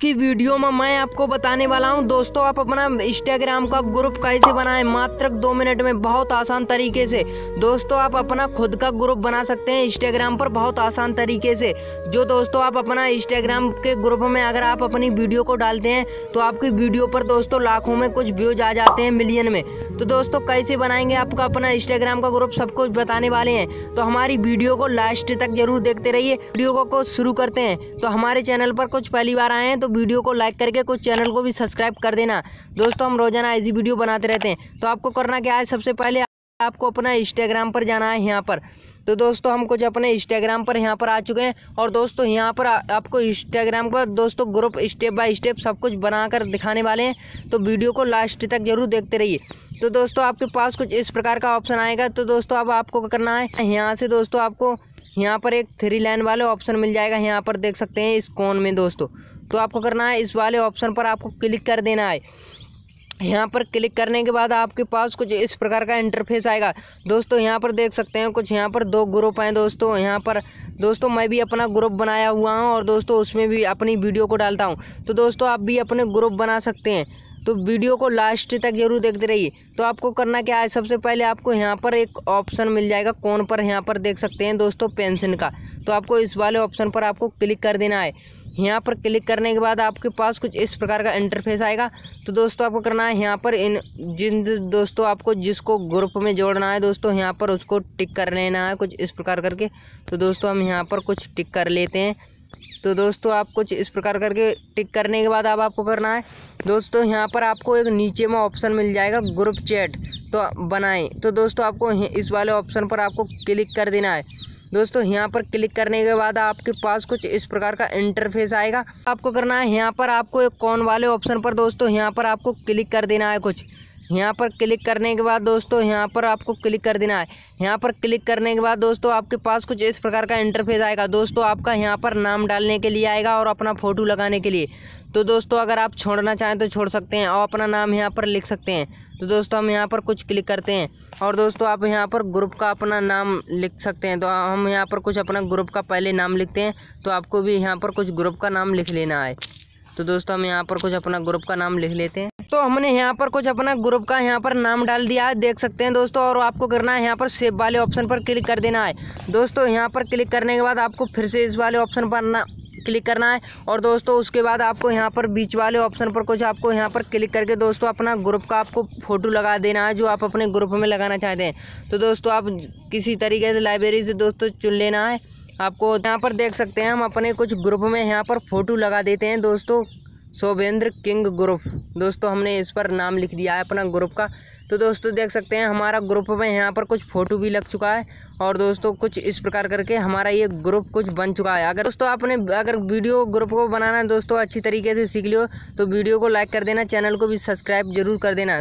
की वीडियो में मैं आपको बताने वाला हूँ दोस्तों आप अपना इंस्टाग्राम का ग्रुप कैसे बनाएं मात्र दो मिनट में बहुत आसान तरीके से दोस्तों आप अपना खुद का ग्रुप बना सकते हैं इंस्टाग्राम पर बहुत आसान तरीके से जो दोस्तों आप अपना इंस्टाग्राम के ग्रुप में अगर आप अपनी वीडियो को डालते हैं तो आपकी वीडियो पर दोस्तों लाखों में कुछ व्यूज आ जाते हैं मिलियन में तो दोस्तों कैसे बनाएंगे आपका अपना इंस्टाग्राम का ग्रुप सब कुछ बताने वाले हैं तो हमारी वीडियो को लास्ट तक जरूर देखते रहिए वीडियो को शुरू करते हैं तो हमारे चैनल पर कुछ पहली बार आए हैं तो तो वीडियो को लाइक करके कुछ चैनल को भी सब्सक्राइब कर देना दोस्तों हम रोजाना ऐसी वीडियो बनाते रहते हैं तो आपको करना क्या है सबसे पहले आपको अपना इंस्टाग्राम पर जाना है यहाँ पर तो दोस्तों हम कुछ अपने इंस्टाग्राम पर यहाँ पर आ चुके हैं और दोस्तों यहाँ पर आ, आपको इंस्टाग्राम पर दोस्तों ग्रुप स्टेप बाय स्टेप सब कुछ बनाकर दिखाने वाले हैं तो वीडियो को लास्ट तक जरूर देखते रहिए तो दोस्तों आपके पास कुछ इस प्रकार का ऑप्शन आएगा तो दोस्तों अब आपको करना है यहाँ से दोस्तों आपको यहाँ पर एक थ्री लाइन वाले ऑप्शन मिल जाएगा यहाँ पर देख सकते हैं इस कोन में दोस्तों तो आपको करना है इस वाले ऑप्शन पर आपको क्लिक कर देना है यहाँ पर क्लिक करने के बाद आपके पास कुछ इस प्रकार का इंटरफेस आएगा दोस्तों यहाँ पर देख सकते हैं कुछ यहाँ पर दो ग्रुप हैं दोस्तों यहाँ पर दोस्तों मैं भी अपना ग्रुप बनाया हुआ हूँ और दोस्तों उसमें भी अपनी वीडियो को डालता हूँ तो दोस्तों आप भी अपने ग्रुप बना सकते हैं तो वीडियो को लास्ट तक जरूर देखते रहिए तो आपको करना क्या है सबसे पहले आपको यहाँ पर एक ऑप्शन मिल जाएगा कौन पर यहाँ पर देख सकते हैं दोस्तों पेंशन का तो आपको इस वाले ऑप्शन पर आपको क्लिक कर देना है यहाँ पर क्लिक करने के बाद आपके पास कुछ इस प्रकार का इंटरफेस आएगा तो दोस्तों आपको करना है यहाँ पर इन जिन दोस्तों आपको जिसको ग्रुप में जोड़ना है दोस्तों यहाँ पर उसको टिक कर लेना है कुछ इस प्रकार करके तो दोस्तों हम यहाँ पर कुछ टिक कर लेते हैं तो दोस्तों आप कुछ इस प्रकार करके टिक करने के बाद अब आप आपको करना है दोस्तों यहाँ पर आपको एक नीचे में ऑप्शन मिल जाएगा ग्रुप चैट तो बनाएं तो दोस्तों आपको इस वाले ऑप्शन पर आपको क्लिक कर देना है दोस्तों यहाँ पर क्लिक करने के बाद आपके पास कुछ इस प्रकार का इंटरफेस आएगा आपको करना है यहाँ पर आपको एक कौन वाले ऑप्शन पर दोस्तों यहाँ पर आपको क्लिक कर देना है कुछ यहाँ पर क्लिक करने के बाद दोस्तों यहाँ पर आपको क्लिक कर देना है यहाँ पर क्लिक करने के बाद दोस्तों आपके पास कुछ इस प्रकार का इंटरफेस आएगा दोस्तों आपका यहाँ पर नाम डालने के लिए आएगा और अपना फ़ोटो लगाने के लिए तो दोस्तों अगर आप छोड़ना चाहें तो छोड़ सकते हैं और अपना नाम यहाँ पर लिख सकते हैं तो दोस्तों हम यहाँ पर कुछ क्लिक करते हैं और दोस्तों आप यहाँ पर ग्रुप का अपना नाम लिख सकते हैं तो हम यहाँ पर कुछ अपना ग्रुप का पहले नाम लिखते हैं तो आपको भी यहाँ पर कुछ ग्रुप का नाम लिख लेना है तो दोस्तों हम यहाँ पर कुछ अपना ग्रुप का नाम लिख लेते हैं तो हमने यहाँ पर कुछ अपना ग्रुप का यहाँ पर नाम डाल दिया है देख सकते हैं दोस्तों और आपको करना है यहाँ पर सेव वाले ऑप्शन पर क्लिक कर देना है दोस्तों यहाँ पर क्लिक करने के बाद आपको फिर से इस वाले ऑप्शन पर ना क्लिक करना है और दोस्तों उसके बाद आपको यहाँ पर बीच वाले ऑप्शन पर कुछ आपको यहाँ पर क्लिक करके दोस्तों अपना ग्रुप का आपको फ़ोटो लगा देना है जो आप अपने ग्रुप में लगाना चाहते हैं तो दोस्तों आप किसी तरीके से लाइब्रेरी से दोस्तों चुन लेना है आपको यहाँ पर देख सकते हैं हम अपने कुछ ग्रुप में यहाँ पर फ़ोटो लगा देते हैं दोस्तों शोभेंद्र किंग ग्रुप दोस्तों हमने इस पर नाम लिख दिया है अपना ग्रुप का तो दोस्तों देख सकते हैं हमारा ग्रुप में यहाँ पर कुछ फ़ोटो भी लग चुका है और दोस्तों कुछ इस प्रकार करके हमारा ये ग्रुप कुछ बन चुका है अगर दोस्तों आपने अगर वीडियो ग्रुप को बनाना है दोस्तों अच्छी तरीके से सीख लियो तो वीडियो को लाइक कर देना चैनल को भी सब्सक्राइब जरूर कर देना